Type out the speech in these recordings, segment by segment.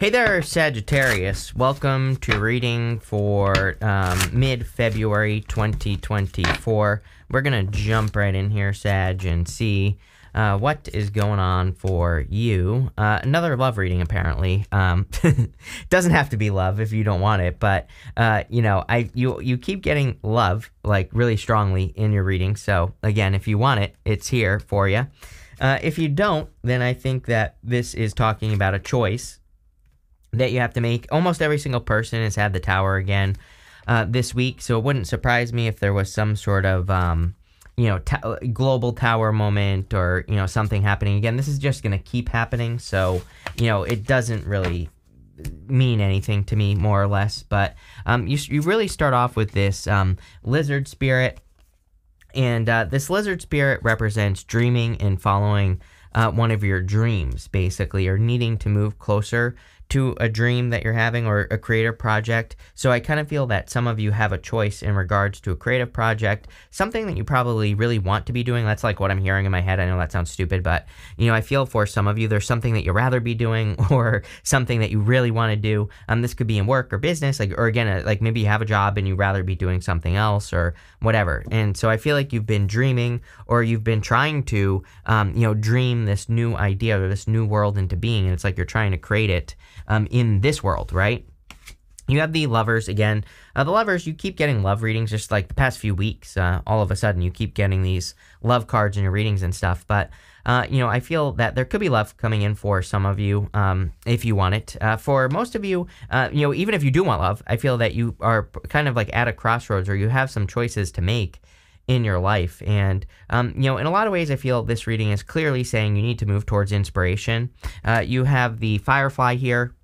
Hey there, Sagittarius. Welcome to reading for um, mid February 2024. We're going to jump right in here, Sag, and see uh, what is going on for you. Uh, another love reading, apparently. Um, doesn't have to be love if you don't want it, but uh, you know, I you you keep getting love like really strongly in your reading. So again, if you want it, it's here for you. Uh, if you don't, then I think that this is talking about a choice that you have to make. Almost every single person has had the tower again uh, this week, so it wouldn't surprise me if there was some sort of um, you know global tower moment or you know something happening again. This is just going to keep happening, so you know it doesn't really mean anything to me more or less. But um, you you really start off with this um, lizard spirit, and uh, this lizard spirit represents dreaming and following. Uh, one of your dreams, basically, or needing to move closer to a dream that you're having or a creative project. So I kind of feel that some of you have a choice in regards to a creative project, something that you probably really want to be doing. That's like what I'm hearing in my head. I know that sounds stupid, but you know, I feel for some of you there's something that you'd rather be doing or something that you really want to do. Um, this could be in work or business, like or again, uh, like maybe you have a job and you'd rather be doing something else or whatever. And so I feel like you've been dreaming or you've been trying to, um, you know, dream this new idea or this new world into being, and it's like you're trying to create it um, in this world, right? You have the lovers again. Uh, the lovers, you keep getting love readings just like the past few weeks. Uh, all of a sudden, you keep getting these love cards in your readings and stuff. But, uh, you know, I feel that there could be love coming in for some of you um, if you want it. Uh, for most of you, uh, you know, even if you do want love, I feel that you are kind of like at a crossroads or you have some choices to make in your life. And, um, you know, in a lot of ways, I feel this reading is clearly saying you need to move towards inspiration. Uh, you have the firefly here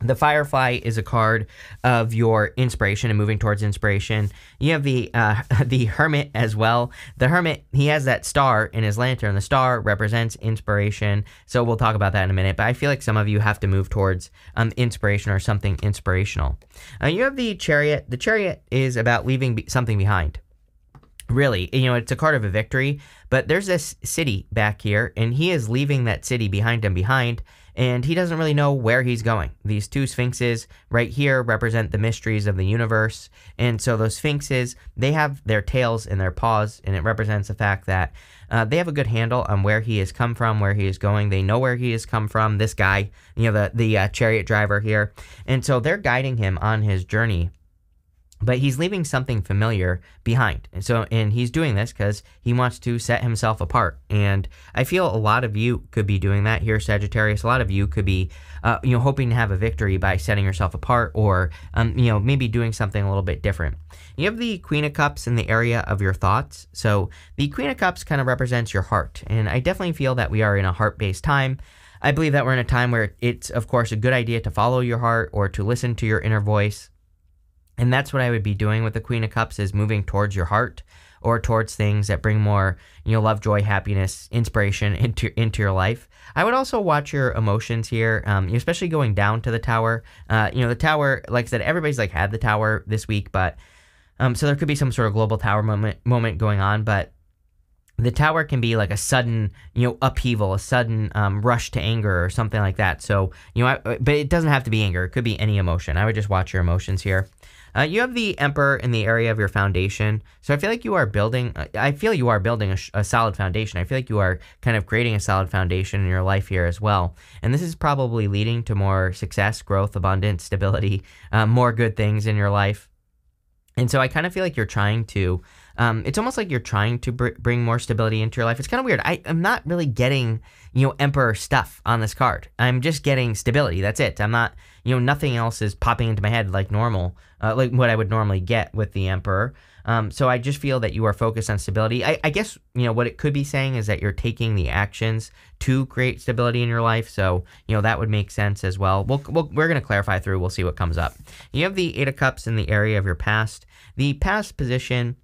the Firefly is a card of your inspiration and moving towards inspiration. You have the uh, the Hermit as well. The Hermit he has that star in his lantern. The star represents inspiration. So we'll talk about that in a minute. But I feel like some of you have to move towards um, inspiration or something inspirational. Uh, you have the Chariot. The Chariot is about leaving be something behind really, you know, it's a card of a victory, but there's this city back here, and he is leaving that city behind him behind, and he doesn't really know where he's going. These two sphinxes right here represent the mysteries of the universe, and so those sphinxes, they have their tails and their paws, and it represents the fact that uh, they have a good handle on where he has come from, where he is going. They know where he has come from, this guy, you know, the, the uh, chariot driver here, and so they're guiding him on his journey but he's leaving something familiar behind. And so and he's doing this cuz he wants to set himself apart. And I feel a lot of you could be doing that here Sagittarius. A lot of you could be uh, you know hoping to have a victory by setting yourself apart or um, you know maybe doing something a little bit different. You have the Queen of Cups in the area of your thoughts. So the Queen of Cups kind of represents your heart. And I definitely feel that we are in a heart-based time. I believe that we're in a time where it's, of course, a good idea to follow your heart or to listen to your inner voice and that's what I would be doing with the Queen of Cups is moving towards your heart or towards things that bring more, you know, love, joy, happiness, inspiration into into your life. I would also watch your emotions here, um, especially going down to the tower. Uh, you know, the tower, like I said, everybody's like had the tower this week, but um, so there could be some sort of global tower moment moment going on, but the tower can be like a sudden, you know, upheaval, a sudden um, rush to anger or something like that. So, you know, I, but it doesn't have to be anger. It could be any emotion. I would just watch your emotions here. Uh, you have the Emperor in the area of your foundation, so I feel like you are building. Uh, I feel you are building a, a solid foundation. I feel like you are kind of creating a solid foundation in your life here as well, and this is probably leading to more success, growth, abundance, stability, uh, more good things in your life. And so I kind of feel like you're trying to. Um, it's almost like you're trying to br- bring more stability into your life. It's kind of weird. I, am not really getting, you know, Emperor stuff on this card. I'm just getting stability. That's it. I'm not you know, nothing else is popping into my head like normal, uh, like what I would normally get with the Emperor. Um, so I just feel that you are focused on stability. I, I, guess, you know, what it could be saying is that you're taking the actions to create stability in your life. So, you know, that would make sense as well. we we'll, we are going to clarify through. We'll see what comes up. You have the Eight of Cups in the area of your past. The past position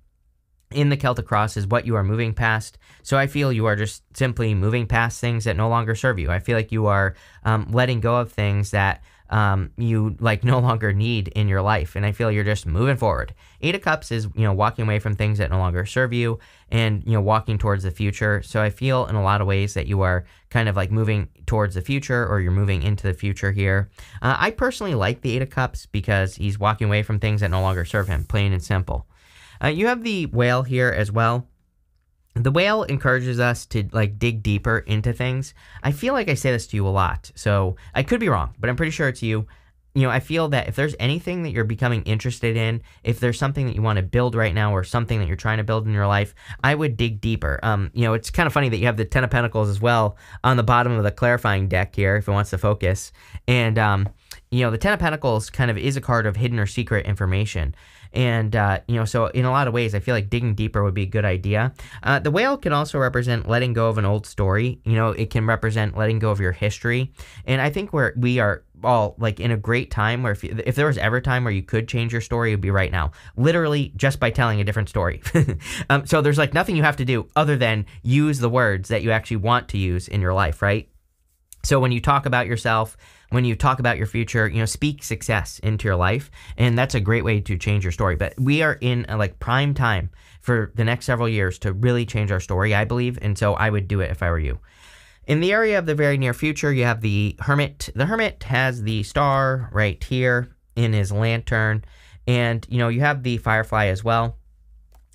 in the Celtic Cross is what you are moving past. So I feel you are just simply moving past things that no longer serve you. I feel like you are um, letting go of things that um, you like no longer need in your life. And I feel you're just moving forward. Eight of Cups is, you know, walking away from things that no longer serve you and, you know, walking towards the future. So I feel in a lot of ways that you are kind of like moving towards the future or you're moving into the future here. Uh, I personally like the Eight of Cups because he's walking away from things that no longer serve him, plain and simple. Uh, you have the whale here as well the whale encourages us to like dig deeper into things. I feel like I say this to you a lot, so I could be wrong, but I'm pretty sure it's you. You know, I feel that if there's anything that you're becoming interested in, if there's something that you want to build right now or something that you're trying to build in your life, I would dig deeper. Um, you know, it's kind of funny that you have the Ten of Pentacles as well on the bottom of the clarifying deck here, if it wants to focus. And um, you know, the Ten of Pentacles kind of is a card of hidden or secret information. And, uh, you know, so in a lot of ways, I feel like digging deeper would be a good idea. Uh, the whale can also represent letting go of an old story. You know, it can represent letting go of your history. And I think where we are all like in a great time where if, if there was ever a time where you could change your story, it'd be right now, literally just by telling a different story. um, so there's like nothing you have to do other than use the words that you actually want to use in your life, right? So when you talk about yourself, when you talk about your future, you know, speak success into your life. And that's a great way to change your story. But we are in a, uh, like prime time for the next several years to really change our story, I believe. And so I would do it if I were you. In the area of the very near future, you have the Hermit. The Hermit has the star right here in his lantern. And, you know, you have the Firefly as well.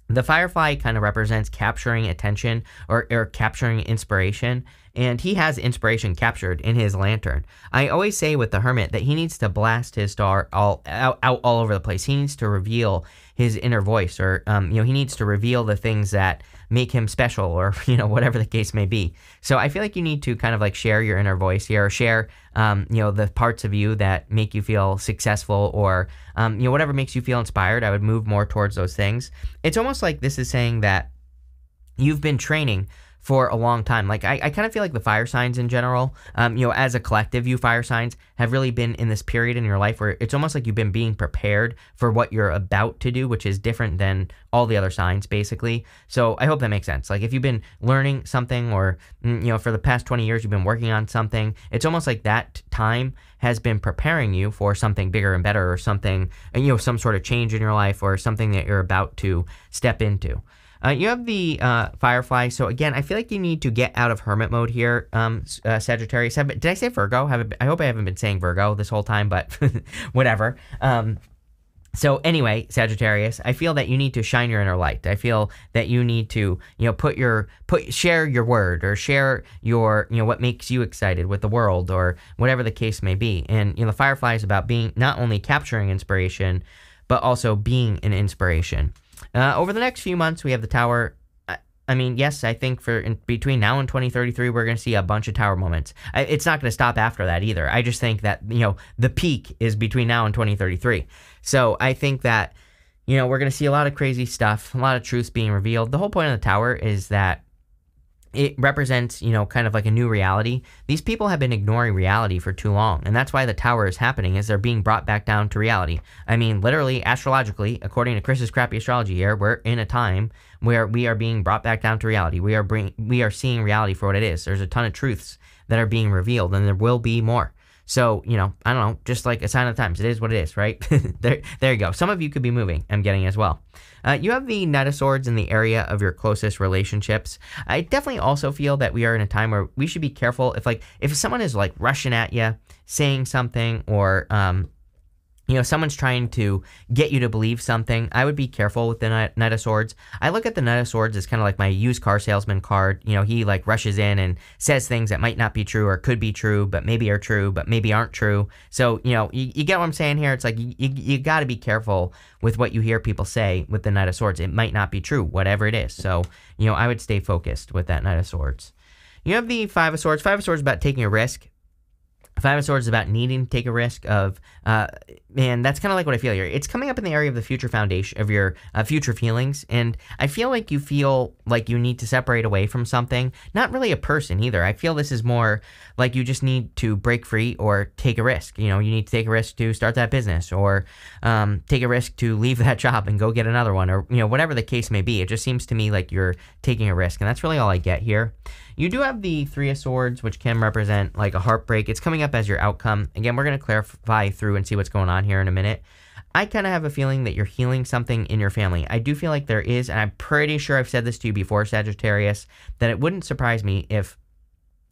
The Firefly kind of represents capturing attention or, or capturing inspiration and he has inspiration captured in his lantern. I always say with the hermit that he needs to blast his star all out, out all over the place. He needs to reveal his inner voice, or um, you know, he needs to reveal the things that make him special, or you know, whatever the case may be. So I feel like you need to kind of like share your inner voice here, or share um, you know the parts of you that make you feel successful, or um, you know, whatever makes you feel inspired. I would move more towards those things. It's almost like this is saying that you've been training for a long time. Like I, I kind of feel like the fire signs in general, um, you know, as a collective, you fire signs have really been in this period in your life where it's almost like you've been being prepared for what you're about to do, which is different than all the other signs, basically. So I hope that makes sense. Like if you've been learning something, or mm, you know, for the past 20 years you've been working on something, it's almost like that time has been preparing you for something bigger and better, or something, you know, some sort of change in your life, or something that you're about to step into. Uh, you have the uh, Firefly. So again, I feel like you need to get out of hermit mode here, um, uh, Sagittarius. Did I say Virgo? Have I hope I haven't been saying Virgo this whole time, but whatever. Um, so anyway, Sagittarius, I feel that you need to shine your inner light. I feel that you need to, you know, put your put share your word or share your, you know, what makes you excited with the world or whatever the case may be. And you know, the firefly is about being not only capturing inspiration, but also being an inspiration. Uh, over the next few months, we have the tower. I, mean, yes, I think for in, between now and 2033, we're going to see a bunch of tower moments. I, it's not going to stop after that either. I just think that, you know, the peak is between now and 2033. So I think that, you know, we're going to see a lot of crazy stuff, a lot of truths being revealed. The whole point of the tower is that it represents, you know, kind of like a new reality. These people have been ignoring reality for too long, and that's why the tower is happening, is they're being brought back down to reality. I mean, literally, astrologically, according to Chris's crappy astrology here, we're in a time where we are being brought back down to reality. We are bring, we are seeing reality for what it is. There's a ton of truths that are being revealed, and there will be more. So, you know, I don't know, just like a sign of the times. It is what it is, right? there, there you go. Some of you could be moving, I'm getting as well. Uh, you have the Knight of Swords in the area of your closest relationships. I definitely also feel that we are in a time where we should be careful if, like, if someone is, like, rushing at you, saying something, or, um, you know, someone's trying to get you to believe something, I would be careful with the Knight, of Swords. I look at the Knight of Swords as kind of like my used car salesman card. You know, he like rushes in and says things that might not be true or could be true, but maybe are true, but maybe aren't true. So, you know, you, you get what I'm saying here? It's like you, you, you got to be careful with what you hear people say with the Knight of Swords. It might not be true, whatever it is. So, you know, I would stay focused with that Knight of Swords. You have the Five of Swords. Five of Swords about taking a risk. Five of Swords is about needing to take a risk of, uh, man, that's kind of like what I feel here. It's coming up in the area of the future foundation of your uh, future feelings, and I feel like you feel like you need to separate away from something, not really a person either. I feel this is more like you just need to break free or take a risk. You know, you need to take a risk to start that business or um, take a risk to leave that job and go get another one, or you know, whatever the case may be. It just seems to me like you're taking a risk, and that's really all I get here. You do have the Three of Swords, which can represent like a heartbreak. It's coming up as your outcome. Again, we're going to clarify through and see what's going on here in a minute. I kind of have a feeling that you're healing something in your family. I do feel like there is, and I'm pretty sure I've said this to you before, Sagittarius, that it wouldn't surprise me if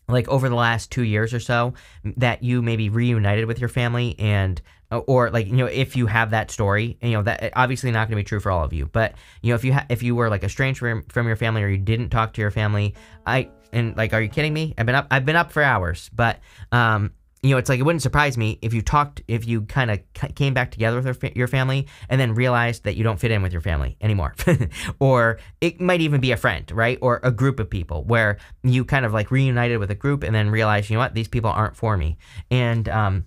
like over the last two years or so that you maybe reunited with your family and or like you know if you have that story you know that obviously not going to be true for all of you but you know if you ha- if you were like estranged from, from your family or you didn't talk to your family i and like are you kidding me i've been up i've been up for hours but um you know, it's like it wouldn't surprise me if you talked, if you kind of came back together with your family and then realized that you don't fit in with your family anymore. or it might even be a friend, right? Or a group of people where you kind of like reunited with a group and then realized, you know what, these people aren't for me. And, um,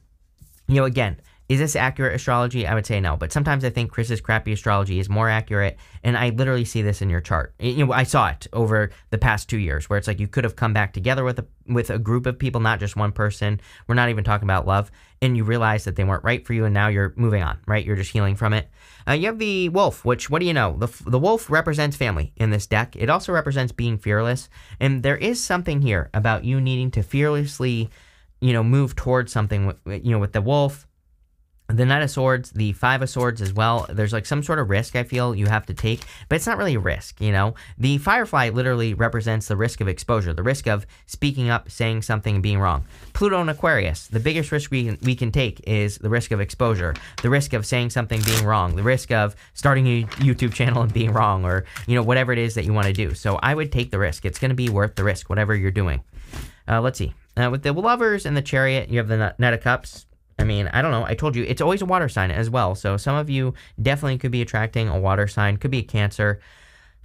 you know, again, is this accurate astrology? I would say no, but sometimes I think Chris's crappy astrology is more accurate, and I literally see this in your chart. You know, I saw it over the past two years, where it's like you could have come back together with a with a group of people, not just one person. We're not even talking about love, and you realize that they weren't right for you, and now you're moving on, right? You're just healing from it. Uh, you have the wolf, which what do you know? The the wolf represents family in this deck. It also represents being fearless, and there is something here about you needing to fearlessly, you know, move towards something. With, you know, with the wolf the Knight of Swords, the Five of Swords as well. There's like some sort of risk I feel you have to take, but it's not really a risk, you know? The Firefly literally represents the risk of exposure, the risk of speaking up, saying something, and being wrong. Pluto and Aquarius, the biggest risk we can, we can take is the risk of exposure, the risk of saying something, being wrong, the risk of starting a YouTube channel and being wrong, or, you know, whatever it is that you want to do. So I would take the risk. It's going to be worth the risk, whatever you're doing. Uh, let's see. Uh, with the Lovers and the Chariot, you have the Knight of Cups I mean, I don't know. I told you it's always a water sign as well. So some of you definitely could be attracting a water sign, could be a Cancer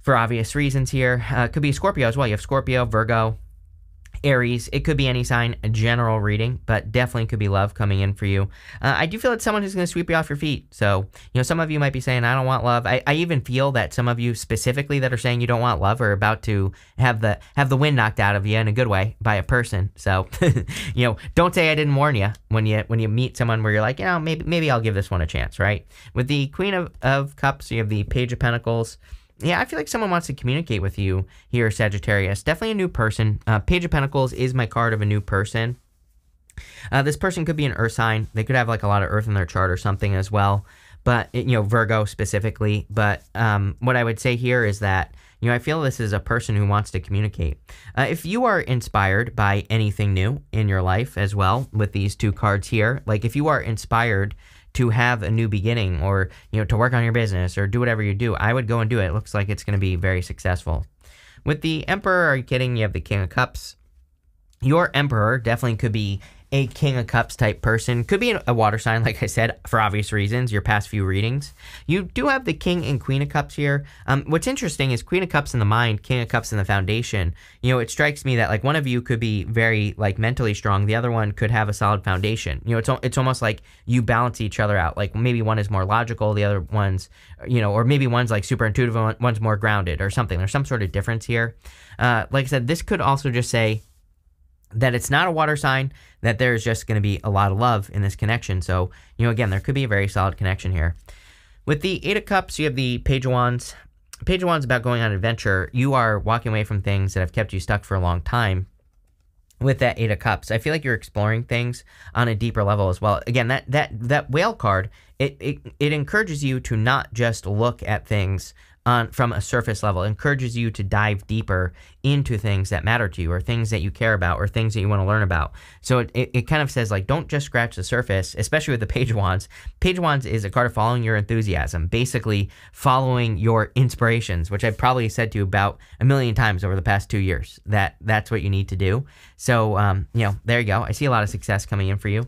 for obvious reasons here. Uh, could be Scorpio as well. You have Scorpio, Virgo, Aries, it could be any sign, a general reading, but definitely could be love coming in for you. Uh, I do feel it's someone who's going to sweep you off your feet. So, you know, some of you might be saying, I don't want love. I, I even feel that some of you specifically that are saying you don't want love are about to have the have the wind knocked out of you in a good way by a person. So, you know, don't say I didn't warn you when you when you meet someone where you're like, you know, maybe maybe I'll give this one a chance, right? With the Queen of, of Cups, you have the Page of Pentacles, yeah, I feel like someone wants to communicate with you here, Sagittarius. Definitely a new person. Uh, Page of Pentacles is my card of a new person. Uh, this person could be an earth sign. They could have like a lot of earth in their chart or something as well. But, you know, Virgo specifically. But um, what I would say here is that, you know, I feel this is a person who wants to communicate. Uh, if you are inspired by anything new in your life as well with these two cards here, like if you are inspired to have a new beginning or you know to work on your business or do whatever you do i would go and do it it looks like it's going to be very successful with the emperor are you kidding you have the king of cups your emperor definitely could be a King of Cups type person, could be a water sign, like I said, for obvious reasons, your past few readings. You do have the King and Queen of Cups here. Um, what's interesting is Queen of Cups in the mind, King of Cups in the foundation. You know, it strikes me that like one of you could be very like mentally strong, the other one could have a solid foundation. You know, it's, it's almost like you balance each other out. Like maybe one is more logical, the other one's, you know, or maybe one's like super intuitive, one's more grounded or something. There's some sort of difference here. Uh, like I said, this could also just say that it's not a water sign, that there's just going to be a lot of love in this connection. So, you know, again, there could be a very solid connection here. With the Eight of Cups, you have the Page of Wands. Page of Wands about going on adventure. You are walking away from things that have kept you stuck for a long time with that eight of cups i feel like you're exploring things on a deeper level as well again that that that whale card it, it it encourages you to not just look at things on from a surface level, encourages you to dive deeper into things that matter to you or things that you care about or things that you want to learn about. So it, it, it kind of says like don't just scratch the surface, especially with the page wands. Page wands is a card of following your enthusiasm, basically following your inspirations, which I've probably said to you about a million times over the past two years that that's what you need to do. So um, you know, there you go. I see a lot of success coming in for you.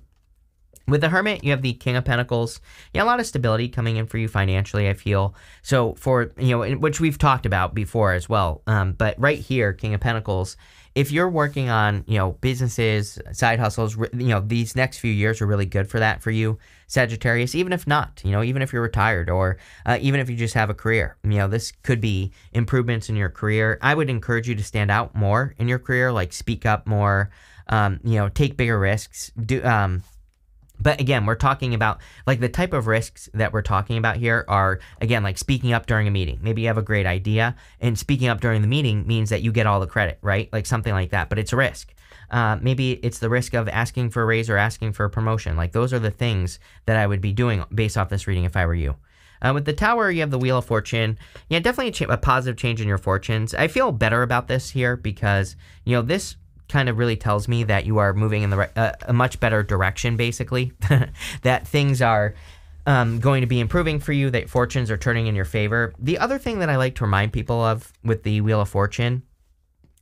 With the Hermit, you have the King of Pentacles. Yeah, a lot of stability coming in for you financially, I feel. So for, you know, which we've talked about before as well. Um, but right here, King of Pentacles, if you're working on, you know, businesses, side hustles, you know, these next few years are really good for that for you, Sagittarius, even if not, you know, even if you're retired or uh, even if you just have a career, you know, this could be improvements in your career. I would encourage you to stand out more in your career, like speak up more, um, you know, take bigger risks, do, um, but again, we're talking about like the type of risks that we're talking about here are again like speaking up during a meeting. Maybe you have a great idea, and speaking up during the meeting means that you get all the credit, right? Like something like that, but it's a risk. Uh, maybe it's the risk of asking for a raise or asking for a promotion. Like those are the things that I would be doing based off this reading if I were you. Uh, with the tower, you have the Wheel of Fortune. Yeah, definitely a, cha- a, positive change in your fortunes. I feel better about this here because, you know, this kind of really tells me that you are moving in the right, uh, a much better direction, basically. that things are um, going to be improving for you, that fortunes are turning in your favor. The other thing that I like to remind people of with the Wheel of Fortune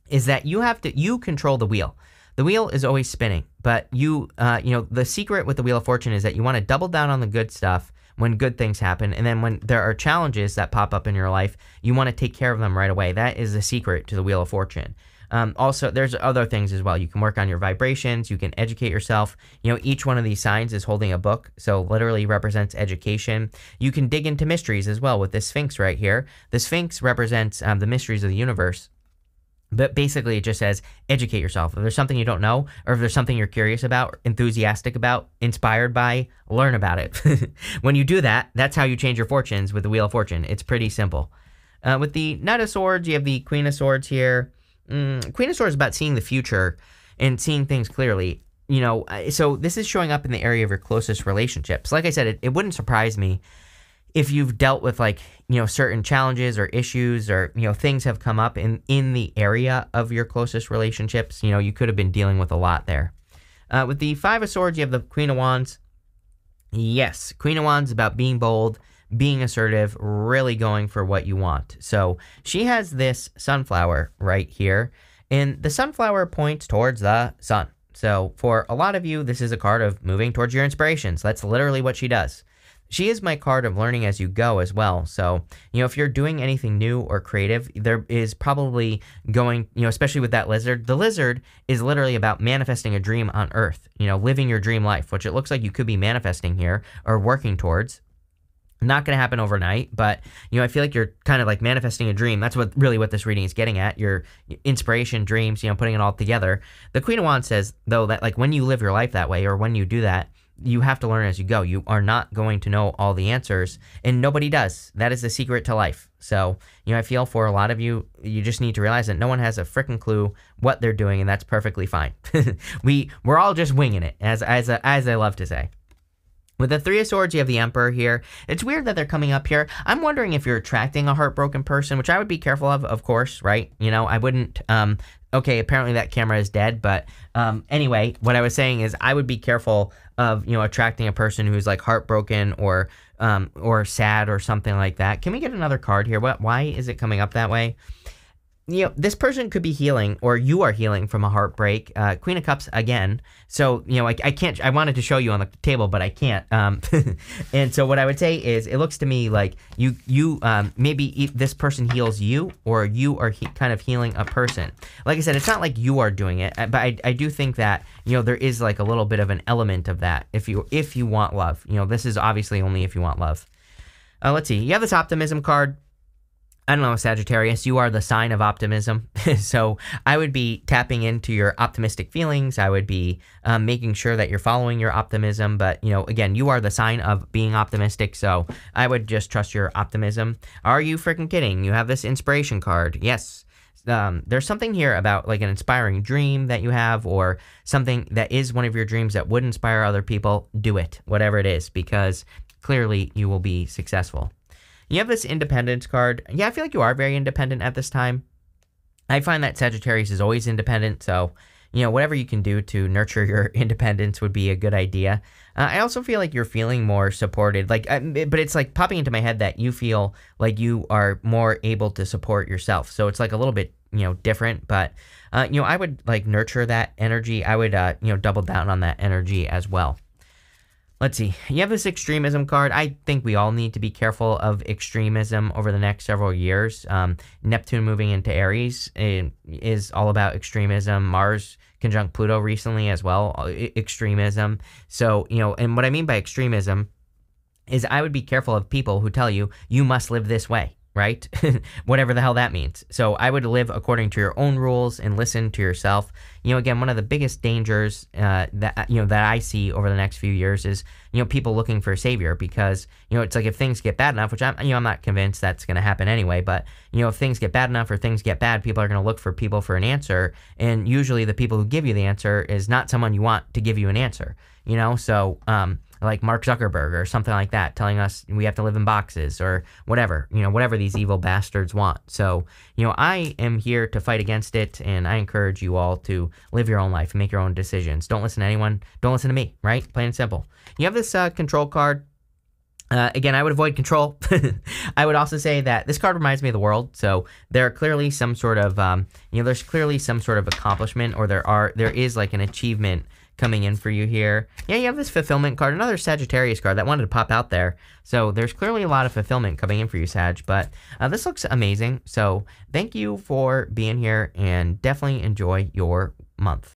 is that you have to you control the wheel. The wheel is always spinning, but you uh, you know the secret with the Wheel of Fortune is that you want to double down on the good stuff when good things happen. And then when there are challenges that pop up in your life, you want to take care of them right away. That is the secret to the Wheel of Fortune. Um, also, there's other things as well. You can work on your vibrations. You can educate yourself. You know, each one of these signs is holding a book, so literally represents education. You can dig into mysteries as well with this Sphinx right here. The Sphinx represents um, the mysteries of the universe. But basically, it just says educate yourself. If there's something you don't know, or if there's something you're curious about, enthusiastic about, inspired by, learn about it. when you do that, that's how you change your fortunes with the Wheel of Fortune. It's pretty simple. Uh, with the Knight of Swords, you have the Queen of Swords here mm, Queen of Swords is about seeing the future and seeing things clearly. You know, so this is showing up in the area of your closest relationships. Like I said, it, it wouldn't surprise me if you've dealt with like you know certain challenges or issues or you know things have come up in in the area of your closest relationships you know you could have been dealing with a lot there uh, with the five of swords you have the queen of wands yes queen of wands about being bold being assertive, really going for what you want. So she has this sunflower right here, and the sunflower points towards the sun. So for a lot of you, this is a card of moving towards your inspirations. That's literally what she does. She is my card of learning as you go as well. So, you know, if you're doing anything new or creative, there is probably going, you know, especially with that lizard, the lizard is literally about manifesting a dream on earth, you know, living your dream life, which it looks like you could be manifesting here or working towards not going to happen overnight but you know i feel like you're kind of like manifesting a dream that's what really what this reading is getting at your inspiration dreams you know putting it all together the queen of wands says though that like when you live your life that way or when you do that you have to learn as you go you are not going to know all the answers and nobody does that is the secret to life so you know i feel for a lot of you you just need to realize that no one has a freaking clue what they're doing and that's perfectly fine we we're all just winging it as as as i love to say with the Three of Swords, you have the Emperor here. It's weird that they're coming up here. I'm wondering if you're attracting a heartbroken person, which I would be careful of, of course, right? You know, I wouldn't, um, okay, apparently that camera is dead, but um, anyway, what I was saying is I would be careful of, you know, attracting a person who's like heartbroken or, um, or sad or something like that. Can we get another card here? What, why is it coming up that way? you know, this person could be healing, or you are healing from a heartbreak. Uh, Queen of Cups again. So, you know, I, I can't, I wanted to show you on the table, but I can't. Um, and so, what I would say is, it looks to me like you, you, um, maybe this person heals you, or you are he, kind of healing a person. Like I said, it's not like you are doing it, uh, but I, I do think that, you know, there is like a little bit of an element of that if you, if you want love. You know, this is obviously only if you want love. Uh, let's see. You have this optimism card I don't know, Sagittarius, you are the sign of optimism. so I would be tapping into your optimistic feelings. I would be um, making sure that you're following your optimism. But, you know, again, you are the sign of being optimistic. So I would just trust your optimism. Are you freaking kidding? You have this inspiration card. Yes. Um, there's something here about like an inspiring dream that you have or something that is one of your dreams that would inspire other people. Do it, whatever it is, because clearly you will be successful. You have this independence card. Yeah, I feel like you are very independent at this time. I find that Sagittarius is always independent, so you know, whatever you can do to nurture your independence would be a good idea. Uh, I also feel like you're feeling more supported, like, uh, but it's like popping into my head that you feel like you are more able to support yourself. So it's like a little bit, you know, different, but, uh, you know, I would like nurture that energy. I would, uh, you know, double down on that energy as well. Let's see. You have this extremism card. I think we all need to be careful of extremism over the next several years. Um, Neptune moving into Aries is all about extremism. Mars conjunct Pluto recently as well, uh, extremism. So, you know, and what I mean by extremism is I would be careful of people who tell you, you must live this way right? Whatever the hell that means. So I would live according to your own rules and listen to yourself. You know, again, one of the biggest dangers uh, that you know that I see over the next few years is you know people looking for a savior because you know it's like if things get bad enough, which I'm you know I'm not convinced that's going to happen anyway, but you know if things get bad enough or things get bad, people are going to look for people for an answer, and usually the people who give you the answer is not someone you want to give you an answer. You know, so um, like Mark Zuckerberg or something like that, telling us we have to live in boxes or whatever, you know, whatever these evil bastards want. So, you know, I am here to fight against it, and I encourage you all to live your own life and make your own decisions. Don't listen to anyone. Don't listen to me, right? Plain and simple. You have this uh, control card. Uh, again, I would avoid control. I would also say that this card reminds me of the world. So there are clearly some sort of, um, you know, there's clearly some sort of accomplishment, or there are, there is like an achievement coming in for you here. Yeah, you have this fulfillment card, another Sagittarius card that wanted to pop out there. So there's clearly a lot of fulfillment coming in for you, Sag, but uh, this looks amazing. So thank you for being here and definitely enjoy your month.